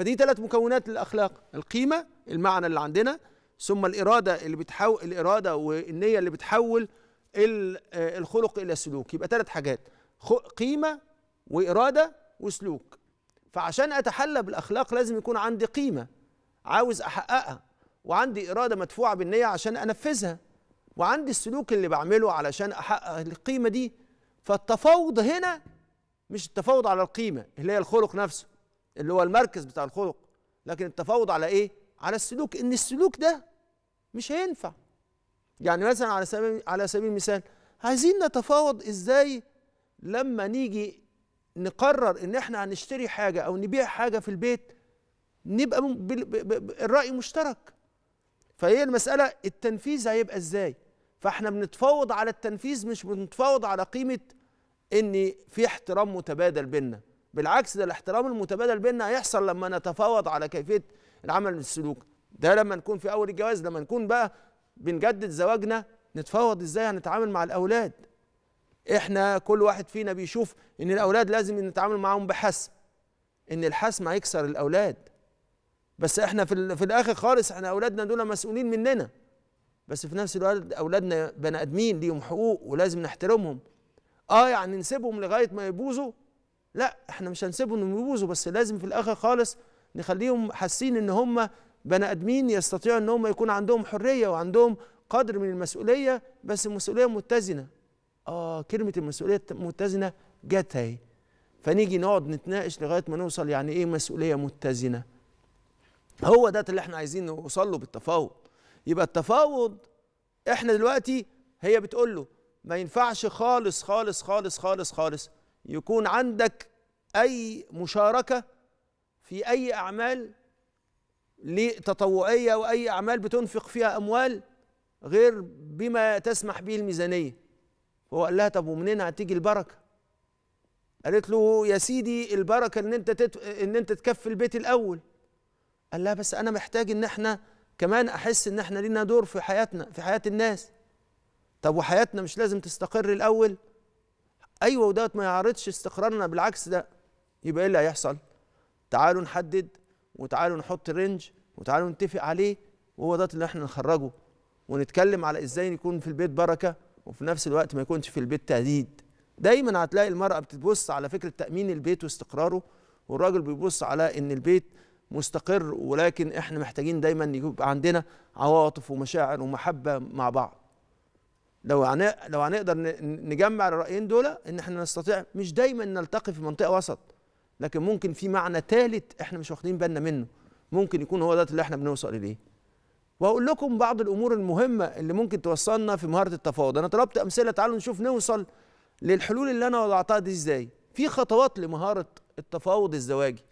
فدي ثلاث مكونات للاخلاق القيمه المعنى اللي عندنا ثم الاراده اللي بتحول الاراده والنيه اللي بتحول آه، الخلق الى سلوك يبقى ثلاث حاجات قيمه واراده وسلوك فعشان اتحلى بالاخلاق لازم يكون عندي قيمه عاوز احققها وعندي اراده مدفوعه بالنيه عشان انفذها وعندي السلوك اللي بعمله علشان احقق القيمه دي فالتفاوض هنا مش التفاوض على القيمه اللي هي الخلق نفسه اللي هو المركز بتاع الخلق لكن التفاوض على ايه على السلوك ان السلوك ده مش هينفع يعني مثلا على سبيل على سبيل المثال عايزين نتفاوض ازاي لما نيجي نقرر ان احنا هنشتري حاجه او نبيع حاجه في البيت نبقى الراي مشترك فهي المساله التنفيذ هيبقى ازاي فاحنا بنتفاوض على التنفيذ مش بنتفاوض على قيمه ان في احترام متبادل بيننا بالعكس ده الاحترام المتبادل بيننا هيحصل لما نتفاوض على كيفيه العمل السلوكي ده لما نكون في اول الجواز لما نكون بقى بنجدد زواجنا نتفاوض ازاي هنتعامل مع الاولاد احنا كل واحد فينا بيشوف ان الاولاد لازم نتعامل معاهم بحسم ان الحسم هيكسر الاولاد بس احنا في, في الاخر خالص احنا اولادنا دول مسؤولين مننا بس في نفس الوقت اولادنا بني ادمين ليهم حقوق ولازم نحترمهم اه يعني نسيبهم لغايه ما يبوظوا لا احنا مش هنسيبهم يبوظوا بس لازم في الاخر خالص نخليهم حاسين ان هم بني ادمين يستطيعوا ان هم يكون عندهم حريه وعندهم قدر من المسؤوليه بس المسؤوليه متزنه اه كلمه المسؤوليه المتزنه جت اهي فنيجي نقعد نتناقش لغايه ما نوصل يعني ايه مسؤوليه متزنه هو ده اللي احنا عايزين نوصل له بالتفاوض يبقى التفاوض احنا دلوقتي هي بتقول له ما ينفعش خالص خالص خالص خالص خالص يكون عندك اي مشاركه في اي اعمال تطوعيه واي اعمال بتنفق فيها اموال غير بما تسمح به الميزانيه فهو قال لها طب ومنين هتيجي البركه قالت له يا سيدي البركه ان انت تت... ان انت تكفي البيت الاول قال لها بس انا محتاج ان احنا كمان احس ان احنا لينا دور في حياتنا في حياه الناس طب وحياتنا مش لازم تستقر الاول ايوه ودوت ما يعارضش استقرارنا بالعكس ده يبقى ايه اللي هيحصل تعالوا نحدد وتعالوا نحط رينج وتعالوا نتفق عليه وهو ده اللي احنا نخرجه ونتكلم على ازاي يكون في البيت بركه وفي نفس الوقت ما يكونش في البيت تهديد دايما هتلاقي المراه بتبص على فكره تامين البيت واستقراره والراجل بيبص على ان البيت مستقر ولكن احنا محتاجين دايما يبقى عندنا عواطف ومشاعر ومحبه مع بعض لو لو هنقدر نجمع الرايين دول ان احنا نستطيع مش دايما نلتقي في منطقه وسط لكن ممكن في معنى ثالث احنا مش واخدين بالنا منه ممكن يكون هو ده اللي احنا بنوصل اليه واقول لكم بعض الامور المهمه اللي ممكن توصلنا في مهاره التفاوض انا طلبت امثله تعالوا نشوف نوصل للحلول اللي انا وضعتها دي ازاي في خطوات لمهاره التفاوض الزواجي